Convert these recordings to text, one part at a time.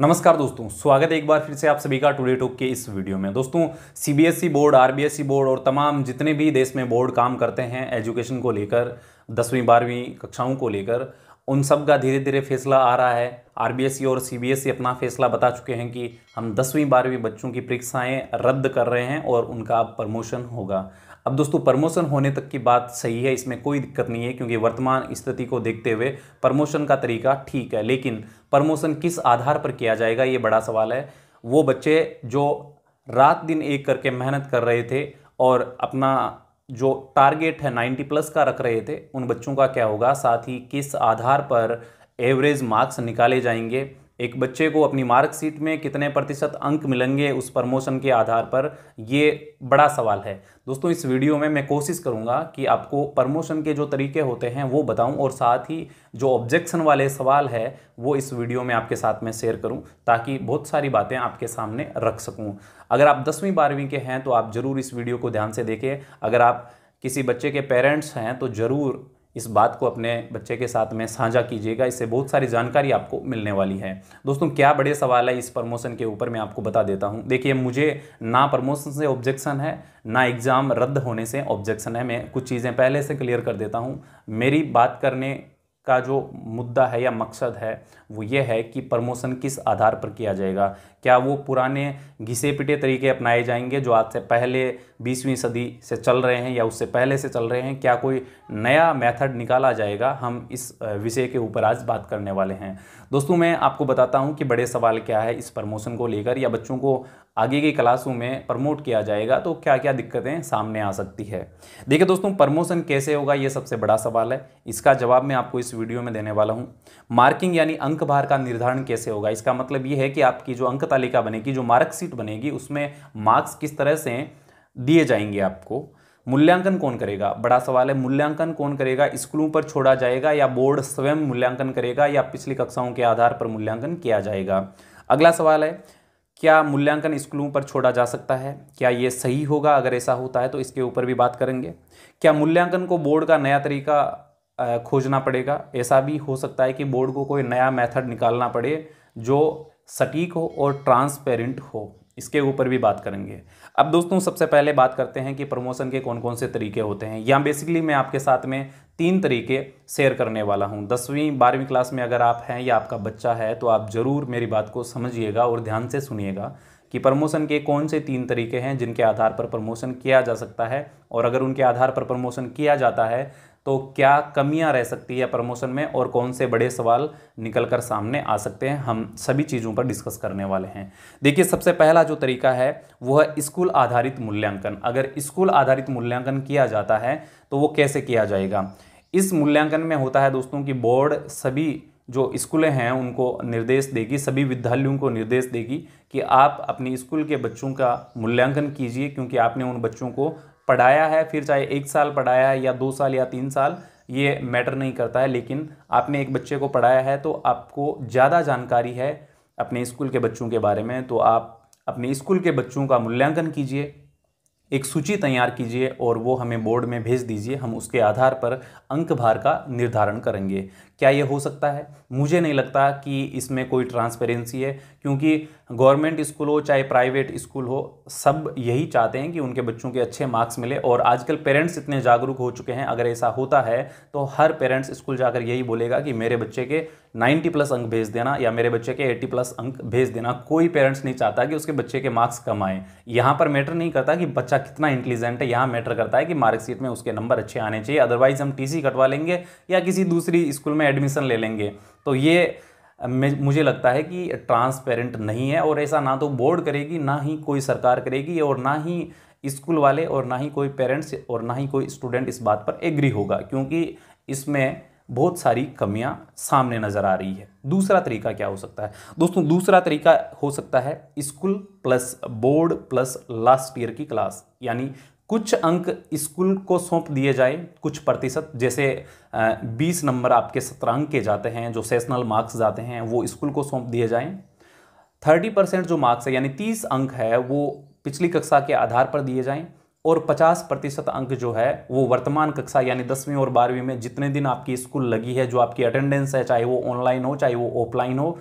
नमस्कार दोस्तों स्वागत है एक बार फिर से आप सभी का टुडे टॉक के इस वीडियो में दोस्तों सीबीएसई बोर्ड आरबीएसई बोर्ड और तमाम जितने भी देश में बोर्ड काम करते हैं एजुकेशन को लेकर दसवीं बारहवीं कक्षाओं को लेकर उन सब का धीरे धीरे फैसला आ रहा है आरबीएसई e और सीबीएसई e अपना फैसला बता चुके हैं कि हम दसवीं बारहवीं बच्चों की परीक्षाएं रद्द कर रहे हैं और उनका अब प्रमोशन होगा अब दोस्तों प्रमोशन होने तक की बात सही है इसमें कोई दिक्कत नहीं है क्योंकि वर्तमान स्थिति को देखते हुए प्रमोशन का तरीका ठीक है लेकिन प्रमोशन किस आधार पर किया जाएगा ये बड़ा सवाल है वो बच्चे जो रात दिन एक करके मेहनत कर रहे थे और अपना जो टारगेट है 90 प्लस का रख रहे थे उन बच्चों का क्या होगा साथ ही किस आधार पर एवरेज मार्क्स निकाले जाएंगे एक बच्चे को अपनी मार्कशीट में कितने प्रतिशत अंक मिलेंगे उस प्रमोशन के आधार पर ये बड़ा सवाल है दोस्तों इस वीडियो में मैं कोशिश करूंगा कि आपको प्रमोशन के जो तरीके होते हैं वो बताऊं और साथ ही जो ऑब्जेक्शन वाले सवाल है वो इस वीडियो में आपके साथ में शेयर करूं ताकि बहुत सारी बातें आपके सामने रख सकूँ अगर आप दसवीं बारहवीं के हैं तो आप ज़रूर इस वीडियो को ध्यान से देखें अगर आप किसी बच्चे के पेरेंट्स हैं तो ज़रूर इस बात को अपने बच्चे के साथ में साझा कीजिएगा इससे बहुत सारी जानकारी आपको मिलने वाली है दोस्तों क्या बड़े सवाल है इस प्रमोशन के ऊपर मैं आपको बता देता हूँ देखिए मुझे ना प्रमोशन से ऑब्जेक्शन है ना एग्ज़ाम रद्द होने से ऑब्जेक्शन है मैं कुछ चीज़ें पहले से क्लियर कर देता हूँ मेरी बात करने का जो मुद्दा है या मकसद है वो ये है कि प्रमोशन किस आधार पर किया जाएगा क्या वो पुराने घिसे पिटे तरीके अपनाए जाएंगे जो आज से पहले बीसवीं सदी से चल रहे हैं या उससे पहले से चल रहे हैं क्या कोई नया मेथड निकाला जाएगा हम इस विषय के ऊपर आज बात करने वाले हैं दोस्तों मैं आपको बताता हूँ कि बड़े सवाल क्या है इस प्रमोशन को लेकर या बच्चों को आगे की क्लासों में प्रमोट किया जाएगा तो क्या क्या दिक्कतें सामने आ सकती है देखिए दोस्तों प्रमोशन कैसे होगा ये सबसे बड़ा सवाल है इसका जवाब मैं आपको इस वीडियो में देने वाला हूँ मार्किंग यानी अंक भार का निर्धारण कैसे होगा इसका मतलब ये है कि आपकी जो अंक तालिका बनेगी जो मार्कशीट बनेगी उसमें मार्क्स किस तरह से दिए जाएंगे आपको मूल्यांकन कौन करेगा बड़ा सवाल है मूल्यांकन कौन करेगा स्कूलों पर छोड़ा जाएगा या बोर्ड स्वयं मूल्यांकन करेगा या पिछली कक्षाओं के आधार पर मूल्यांकन किया जाएगा अगला सवाल है क्या मूल्यांकन स्कूलों पर छोड़ा जा सकता है क्या ये सही होगा अगर ऐसा होता है तो इसके ऊपर भी बात करेंगे क्या मूल्यांकन को बोर्ड का नया तरीका खोजना पड़ेगा ऐसा भी हो सकता है कि बोर्ड को कोई नया मेथड निकालना पड़े जो सटीक हो और ट्रांसपेरेंट हो इसके ऊपर भी बात करेंगे अब दोस्तों सबसे पहले बात करते हैं कि प्रमोशन के कौन कौन से तरीके होते हैं या बेसिकली मैं आपके साथ में तीन तरीके शेयर करने वाला हूं दसवीं बारहवीं क्लास में अगर आप हैं या आपका बच्चा है तो आप ज़रूर मेरी बात को समझिएगा और ध्यान से सुनिएगा कि प्रमोशन के कौन से तीन तरीके हैं जिनके आधार पर प्रमोशन किया जा सकता है और अगर उनके आधार पर प्रमोशन किया जाता है तो क्या कमियां रह सकती है प्रमोशन में और कौन से बड़े सवाल निकल कर सामने आ सकते हैं हम सभी चीज़ों पर डिस्कस करने वाले हैं देखिए सबसे पहला जो तरीका है वह है स्कूल आधारित मूल्यांकन अगर स्कूल आधारित मूल्यांकन किया जाता है तो वो कैसे किया जाएगा इस मूल्यांकन में होता है दोस्तों कि बोर्ड सभी जो स्कूलें हैं उनको निर्देश देगी सभी विद्यालयों को निर्देश देगी कि आप अपने स्कूल के बच्चों का मूल्यांकन कीजिए क्योंकि आपने उन बच्चों को पढ़ाया है फिर चाहे एक साल पढ़ाया है या दो साल या तीन साल ये मैटर नहीं करता है लेकिन आपने एक बच्चे को पढ़ाया है तो आपको ज़्यादा जानकारी है अपने स्कूल के बच्चों के बारे में तो आप अपने स्कूल के बच्चों का मूल्यांकन कीजिए एक सूची तैयार कीजिए और वो हमें बोर्ड में भेज दीजिए हम उसके आधार पर अंक भार का निर्धारण करेंगे क्या ये हो सकता है मुझे नहीं लगता कि इसमें कोई ट्रांसपेरेंसी है क्योंकि गवर्नमेंट स्कूल हो चाहे प्राइवेट स्कूल हो सब यही चाहते हैं कि उनके बच्चों के अच्छे मार्क्स मिले और आजकल पेरेंट्स इतने जागरूक हो चुके हैं अगर ऐसा होता है तो हर पेरेंट्स स्कूल जाकर यही बोलेगा कि मेरे बच्चे के 90 प्लस अंक भेज देना या मेरे बच्चे के 80 प्लस अंक भेज देना कोई पेरेंट्स नहीं चाहता कि उसके बच्चे के मार्क्स कम आए यहाँ पर मैटर नहीं करता कि बच्चा कितना इंटेलिजेंट है यहाँ मैटर करता है कि मार्कशीट में उसके नंबर अच्छे आने चाहिए अदरवाइज हम टीसी कटवा लेंगे या किसी दूसरी स्कूल में एडमिशन ले लेंगे तो ये मुझे लगता है कि ट्रांसपेरेंट नहीं है और ऐसा ना तो बोर्ड करेगी ना ही कोई सरकार करेगी और ना ही स्कूल वाले और ना ही कोई पेरेंट्स और ना ही कोई स्टूडेंट इस बात पर एग्री होगा क्योंकि इसमें बहुत सारी कमियां सामने नज़र आ रही है दूसरा तरीका क्या हो सकता है दोस्तों दूसरा तरीका हो सकता है school plus board plus last year की क्लास यानी कुछ अंक स्कूल को सौंप दिए जाए कुछ प्रतिशत जैसे 20 नंबर आपके सत्रांक के जाते हैं जो सेशनल मार्क्स जाते हैं वो स्कूल को सौंप दिए जाएँ थर्टी परसेंट जो मार्क्स है यानी तीस अंक है वो पिछली कक्षा के आधार पर दिए जाएं और 50 प्रतिशत अंक जो है वो वर्तमान कक्षा यानी दसवीं और बारहवीं में जितने दिन आपकी स्कूल लगी है जो आपकी अटेंडेंस है चाहे वो ऑनलाइन हो चाहे वो ऑफलाइन हो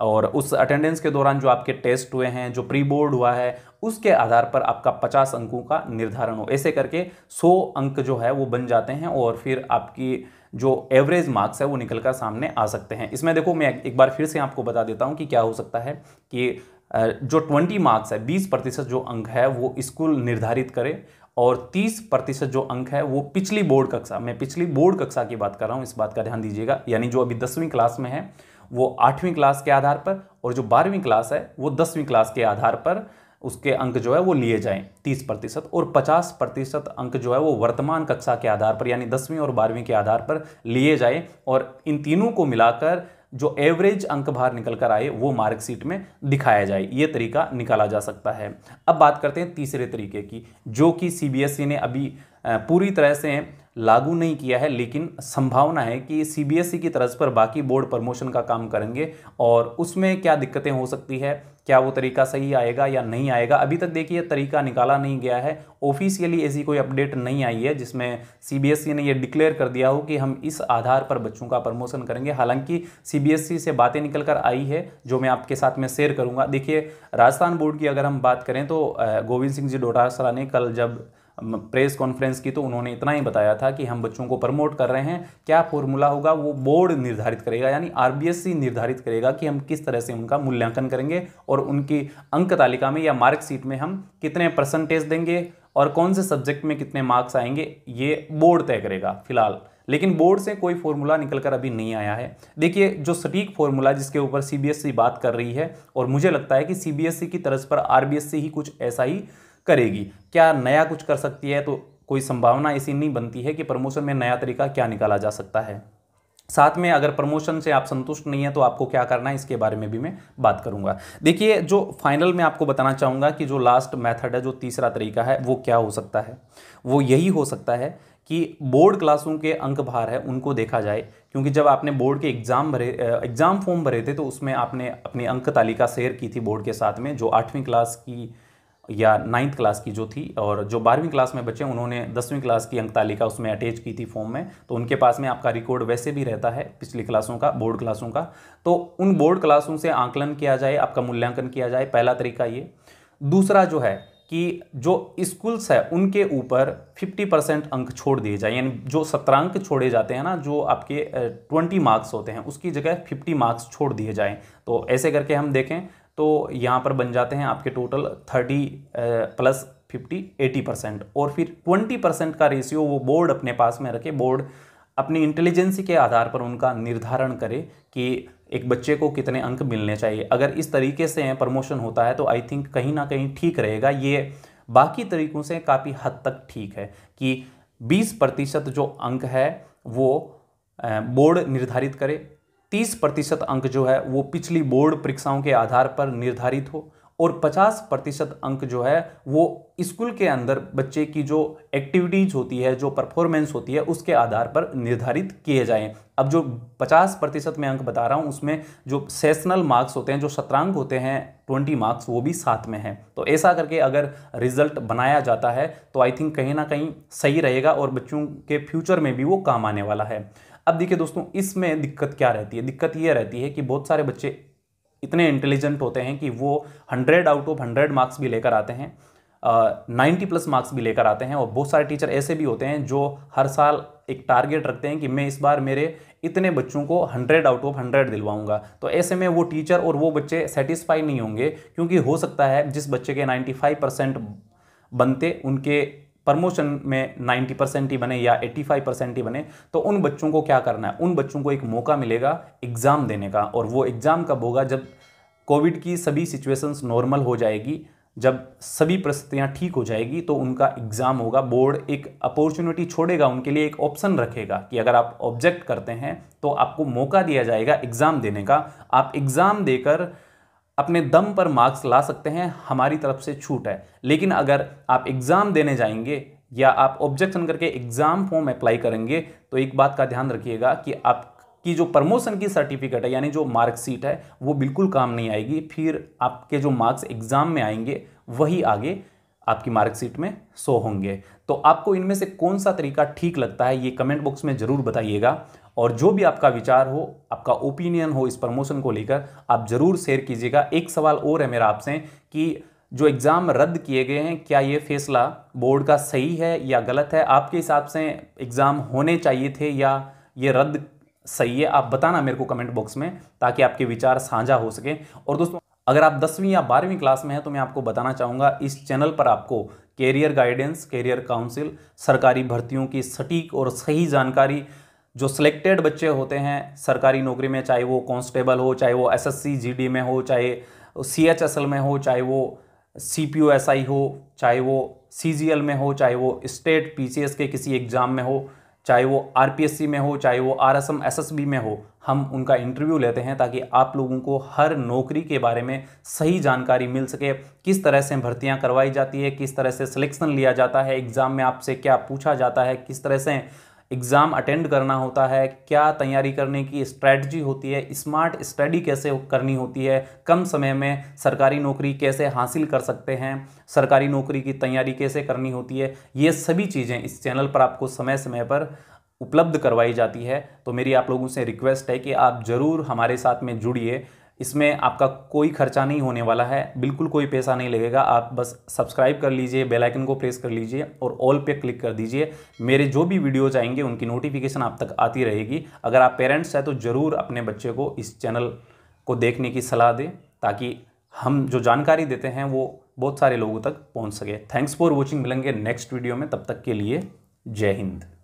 और उस अटेंडेंस के दौरान जो आपके टेस्ट हुए हैं जो प्री बोर्ड हुआ है उसके आधार पर आपका पचास अंकों का निर्धारण हो ऐसे करके सौ अंक जो है वो बन जाते हैं और फिर आपकी जो एवरेज मार्क्स है वो निकल कर सामने आ सकते हैं इसमें देखो मैं एक बार फिर से आपको बता देता हूँ कि क्या हो सकता है कि जो 20 मार्क्स है 20 प्रतिशत जो अंक है वो स्कूल निर्धारित करे और 30 प्रतिशत जो अंक है वो पिछली बोर्ड कक्षा मैं पिछली बोर्ड कक्षा की बात कर रहा हूँ इस बात का ध्यान दीजिएगा यानी जो अभी दसवीं क्लास में है वो आठवीं क्लास के आधार पर और जो बारहवीं क्लास है वो दसवीं क्लास के आधार पर उसके अंक जो है वो लिए जाएं तीस प्रतिशत और पचास प्रतिशत अंक जो है वो वर्तमान कक्षा के आधार पर यानी दसवीं और बारहवीं के आधार पर लिए जाएं और इन तीनों को मिलाकर जो एवरेज अंक बाहर निकल कर आए वो मार्कशीट में दिखाया जाए ये तरीका निकाला जा सकता है अब बात करते हैं तीसरे तरीके की जो कि सीबीएसई e ने अभी पूरी तरह से लागू नहीं किया है लेकिन संभावना है कि सीबीएसई e की तरफ पर बाकी बोर्ड प्रमोशन का काम करेंगे और उसमें क्या दिक्कतें हो सकती है क्या वो तरीका सही आएगा या नहीं आएगा अभी तक देखिए तरीका निकाला नहीं गया है ऑफिशियली ऐसी कोई अपडेट नहीं आई है जिसमें सीबीएसई e ने ये डिक्लेयर कर दिया हो कि हम इस आधार पर बच्चों का प्रमोशन करेंगे हालांकि सीबीएसई e से बातें निकल कर आई है जो मैं आपके साथ में शेयर करूंगा देखिए राजस्थान बोर्ड की अगर हम बात करें तो गोविंद सिंह जी डोटासरा ने कल जब प्रेस कॉन्फ्रेंस की तो उन्होंने इतना ही बताया था कि हम बच्चों को प्रमोट कर रहे हैं क्या फॉर्मूला होगा वो बोर्ड निर्धारित करेगा यानी आरबीएससी निर्धारित करेगा कि हम किस तरह से उनका मूल्यांकन करेंगे और उनकी अंक तालिका में या मार्कशीट में हम कितने परसेंटेज देंगे और कौन से सब्जेक्ट में कितने मार्क्स आएंगे ये बोर्ड तय करेगा फिलहाल लेकिन बोर्ड से कोई फॉर्मूला निकलकर अभी नहीं आया है देखिए जो सटीक फॉर्मूला जिसके ऊपर सीबीएसई e बात कर रही है और मुझे लगता है कि सीबीएसई e की तरफ पर आरबीएसई e ही कुछ ऐसा ही करेगी क्या नया कुछ कर सकती है तो कोई संभावना ऐसी नहीं बनती है कि प्रमोशन में नया तरीका क्या निकाला जा सकता है साथ में अगर प्रमोशन से आप संतुष्ट नहीं है तो आपको क्या करना है इसके बारे में भी मैं बात करूंगा देखिए जो फाइनल में आपको बताना चाहूँगा कि जो लास्ट मेथड है जो तीसरा तरीका है वो क्या हो सकता है वो यही हो सकता है कि बोर्ड क्लासों के अंक भार है उनको देखा जाए क्योंकि जब आपने बोर्ड के एग्ज़ाम भरे एग्ज़ाम फॉर्म भरे थे तो उसमें आपने अपनी अंक तालिका शेयर की थी बोर्ड के साथ में जो आठवीं क्लास की या नाइन्थ क्लास की जो थी और जो बारहवीं क्लास में बच्चे उन्होंने दसवीं क्लास की अंक तालिका उसमें अटैच की थी फॉर्म में तो उनके पास में आपका रिकॉर्ड वैसे भी रहता है पिछली क्लासों का बोर्ड क्लासों का तो उन बोर्ड क्लासों से आंकलन किया जाए आपका मूल्यांकन किया जाए पहला तरीका ये दूसरा जो है कि जो स्कूल्स है उनके ऊपर 50 परसेंट अंक छोड़ दिए जाए यानी जो सत्रांक छोड़े जाते हैं ना जो आपके 20 मार्क्स होते हैं उसकी जगह 50 मार्क्स छोड़ दिए जाएँ तो ऐसे करके हम देखें तो यहाँ पर बन जाते हैं आपके total thirty plus fifty eighty percent और फिर ट्वेंटी परसेंट का रेशियो वो बोर्ड अपने पास में रखे बोर्ड अपनी इंटेलिजेंसी के आधार पर उनका निर्धारण करे कि एक बच्चे को कितने अंक मिलने चाहिए अगर इस तरीके से प्रमोशन होता है तो आई थिंक कहीं ना कहीं ठीक रहेगा ये बाकी तरीकों से काफ़ी हद तक ठीक है कि 20 प्रतिशत जो अंक है वो बोर्ड निर्धारित करे तीस प्रतिशत अंक जो है वो पिछली बोर्ड परीक्षाओं के आधार पर निर्धारित हो और 50 प्रतिशत अंक जो है वो स्कूल के अंदर बच्चे की जो एक्टिविटीज़ होती है जो परफॉर्मेंस होती है उसके आधार पर निर्धारित किए जाएं अब जो 50 प्रतिशत में अंक बता रहा हूँ उसमें जो सेशनल मार्क्स होते हैं जो सत्रांक होते हैं 20 मार्क्स वो भी साथ में हैं तो ऐसा करके अगर रिजल्ट बनाया जाता है तो आई थिंक कहीं ना कहीं सही रहेगा और बच्चों के फ्यूचर में भी वो काम आने वाला है अब देखिए दोस्तों इसमें दिक्कत क्या रहती है दिक्कत ये रहती है कि बहुत सारे बच्चे इतने इंटेलिजेंट होते हैं कि वो hundred out of hundred marks भी लेकर आते हैं नाइन्टी प्लस मार्क्स भी लेकर आते हैं और बहुत सारे टीचर ऐसे भी होते हैं जो हर साल एक टारगेट रखते हैं कि मैं इस बार मेरे इतने बच्चों को हंड्रेड आउट ऑफ हंड्रेड दिलवाऊंगा तो ऐसे में वो टीचर और वो बच्चे सेटिस्फाई नहीं होंगे क्योंकि हो सकता है जिस बच्चे के नाइन्टी फाइव परसेंट बनते उनके प्रमोशन में 90 परसेंट ही बने या 85 परसेंट ही बने तो उन बच्चों को क्या करना है उन बच्चों को एक मौका मिलेगा एग्ज़ाम देने का और वो एग्ज़ाम कब होगा जब कोविड की सभी सिचुएशंस नॉर्मल हो जाएगी जब सभी परिस्थितियाँ ठीक हो जाएगी तो उनका एग्ज़ाम होगा बोर्ड एक अपॉर्चुनिटी छोड़ेगा उनके लिए एक ऑप्शन रखेगा कि अगर आप ऑब्जेक्ट करते हैं तो आपको मौका दिया जाएगा एग्ज़ाम देने का आप एग्ज़ाम देकर अपने दम पर मार्क्स ला सकते हैं हमारी तरफ से छूट है लेकिन अगर आप एग्ज़ाम देने जाएंगे या आप ऑब्जेक्शन करके एग्ज़ाम फॉर्म अप्लाई करेंगे तो एक बात का ध्यान रखिएगा कि आप कि जो प्रमोशन की सर्टिफिकेट है यानी जो मार्कशीट है वो बिल्कुल काम नहीं आएगी फिर आपके जो मार्क्स एग्ज़ाम में आएंगे वही आगे आपकी मार्कशीट में सो होंगे तो आपको इनमें से कौन सा तरीका ठीक लगता है ये कमेंट बॉक्स में ज़रूर बताइएगा और जो भी आपका विचार हो आपका ओपिनियन हो इस प्रमोशन को लेकर आप ज़रूर शेयर कीजिएगा एक सवाल और है मेरा आपसे कि जो एग्ज़ाम रद्द किए गए हैं क्या ये फैसला बोर्ड का सही है या गलत है आपके हिसाब से एग्ज़ाम होने चाहिए थे या ये रद्द सही है आप बताना मेरे को कमेंट बॉक्स में ताकि आपके विचार साझा हो सके और दोस्तों अगर आप दसवीं या बारहवीं क्लास में हैं तो मैं आपको बताना चाहूँगा इस चैनल पर आपको कैरियर गाइडेंस कैरियर काउंसिल सरकारी भर्तियों की सटीक और सही जानकारी जो सिलेक्टेड बच्चे होते हैं सरकारी नौकरी में चाहे वो कांस्टेबल हो चाहे वो एसएससी जीडी में हो चाहे सीएचएसएल में हो चाहे वो सीपीयूएसआई हो चाहे वो सीजीएल में हो चाहे वो स्टेट पीसीएस के किसी एग्ज़ाम में हो चाहे वो आरपीएससी में हो चाहे वो आरएसएम एसएसबी में हो हम उनका इंटरव्यू लेते हैं ताकि आप लोगों को हर नौकरी के बारे में सही जानकारी मिल सके किस तरह से भर्तियां करवाई जाती है किस तरह से सिलेक्शन लिया जाता है एग्ज़ाम में आपसे क्या पूछा जाता है किस तरह से एग्ज़ाम अटेंड करना होता है क्या तैयारी करने की स्ट्रैटी होती है स्मार्ट स्टडी कैसे करनी होती है कम समय में सरकारी नौकरी कैसे हासिल कर सकते हैं सरकारी नौकरी की तैयारी कैसे करनी होती है ये सभी चीज़ें इस चैनल पर आपको समय समय पर उपलब्ध करवाई जाती है तो मेरी आप लोगों से रिक्वेस्ट है कि आप ज़रूर हमारे साथ में जुड़िए इसमें आपका कोई खर्चा नहीं होने वाला है बिल्कुल कोई पैसा नहीं लगेगा आप बस सब्सक्राइब कर लीजिए बेल आइकन को प्रेस कर लीजिए और ऑल पे क्लिक कर दीजिए मेरे जो भी वीडियोज आएंगे उनकी नोटिफिकेशन आप तक आती रहेगी अगर आप पेरेंट्स हैं तो ज़रूर अपने बच्चे को इस चैनल को देखने की सलाह दें ताकि हम जो जानकारी देते हैं वो बहुत सारे लोगों तक पहुँच सके थैंक्स फॉर वॉचिंग मिलेंगे नेक्स्ट वीडियो में तब तक के लिए जय हिंद